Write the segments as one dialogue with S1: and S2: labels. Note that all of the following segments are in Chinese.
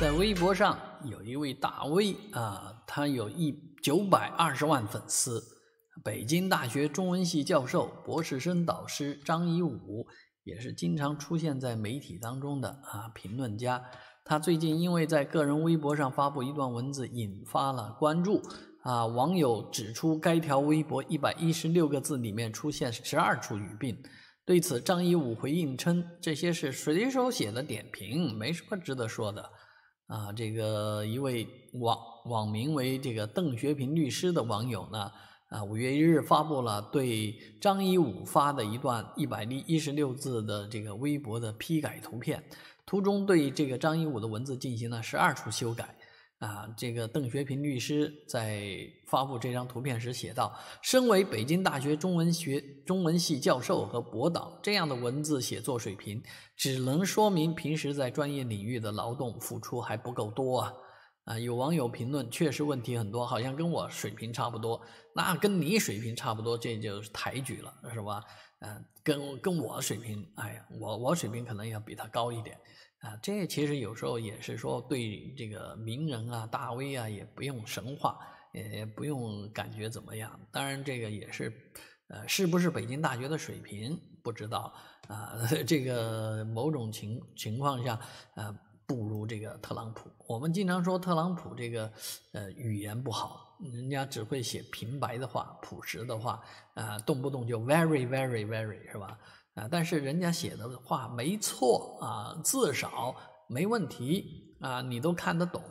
S1: 在微博上有一位大 V 啊，他有一九百二十万粉丝，北京大学中文系教授、博士生导师张颐武，也是经常出现在媒体当中的啊评论家。他最近因为在个人微博上发布一段文字，引发了关注啊。网友指出，该条微博一百一十六个字里面出现十二处语病。对此，张一五回应称：“这些是随手写的点评，没什么值得说的。”啊，这个一位网网名为“这个邓学平律师”的网友呢，啊五月一日发布了对张一武发的一段一百零一十六字的这个微博的批改图片，图中对这个张一武的文字进行了十二处修改。啊，这个邓学平律师在发布这张图片时写道：“身为北京大学中文学中文系教授和博导，这样的文字写作水平，只能说明平时在专业领域的劳动付出还不够多啊。”啊，有网友评论，确实问题很多，好像跟我水平差不多。那跟你水平差不多，这就是抬举了，是吧？嗯，跟跟我水平，哎呀，我我水平可能要比他高一点。啊，这其实有时候也是说对这个名人啊、大 V 啊，也不用神话，也不用感觉怎么样。当然，这个也是，呃，是不是北京大学的水平不知道啊。这个某种情情况下，啊。不如这个特朗普。我们经常说特朗普这个，呃，语言不好，人家只会写平白的话、朴实的话，啊，动不动就 very very very 是吧？啊，但是人家写的话没错啊，至少没问题啊，你都看得懂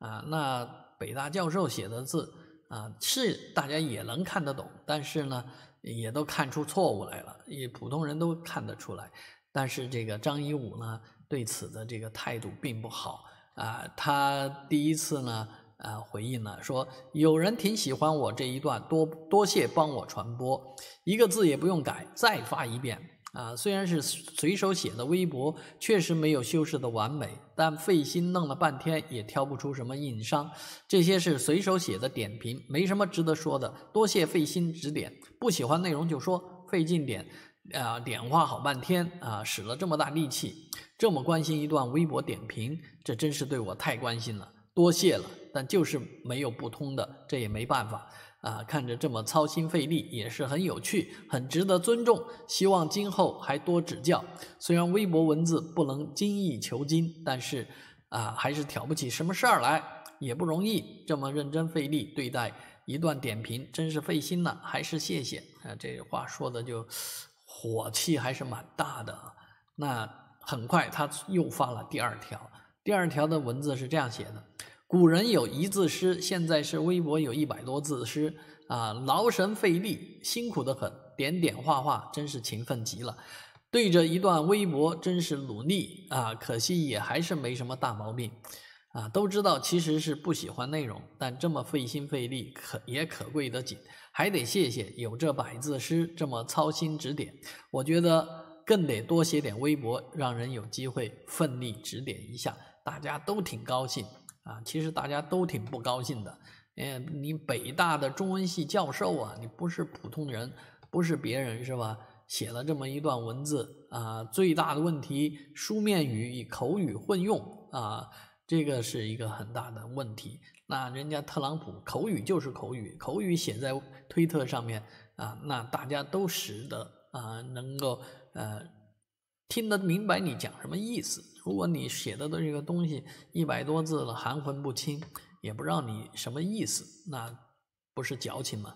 S1: 啊。那北大教授写的字啊，是大家也能看得懂，但是呢，也都看出错误来了，也普通人都看得出来。但是这个张一武呢？对此的这个态度并不好啊！他第一次呢，呃，回应了说，有人挺喜欢我这一段，多多谢帮我传播，一个字也不用改，再发一遍啊！虽然是随手写的微博，确实没有修饰的完美，但费心弄了半天也挑不出什么硬伤。这些是随手写的点评，没什么值得说的，多谢费心指点。不喜欢内容就说，费劲点，啊，点化好半天啊，使了这么大力气。这么关心一段微博点评，这真是对我太关心了，多谢了。但就是没有不通的，这也没办法啊。看着这么操心费力，也是很有趣，很值得尊重。希望今后还多指教。虽然微博文字不能精益求精，但是啊，还是挑不起什么事儿来，也不容易这么认真费力对待一段点评，真是费心了，还是谢谢。啊，这话说的就火气还是蛮大的。那。很快他又发了第二条，第二条的文字是这样写的：古人有一字诗，现在是微博有一百多字诗啊，劳神费力，辛苦得很，点点画画，真是勤奋极了。对着一段微博，真是努力啊，可惜也还是没什么大毛病啊。都知道其实是不喜欢内容，但这么费心费力，可也可贵得紧，还得谢谢有这百字诗这么操心指点。我觉得。更得多写点微博，让人有机会奋力指点一下，大家都挺高兴啊。其实大家都挺不高兴的。嗯，你北大的中文系教授啊，你不是普通人，不是别人是吧？写了这么一段文字啊，最大的问题书面语与口语混用啊，这个是一个很大的问题。那人家特朗普口语就是口语，口语写在推特上面啊，那大家都识得。啊，能够呃听得明白你讲什么意思。如果你写的这个东西一百多字了，含混不清，也不知道你什么意思，那不是矫情吗？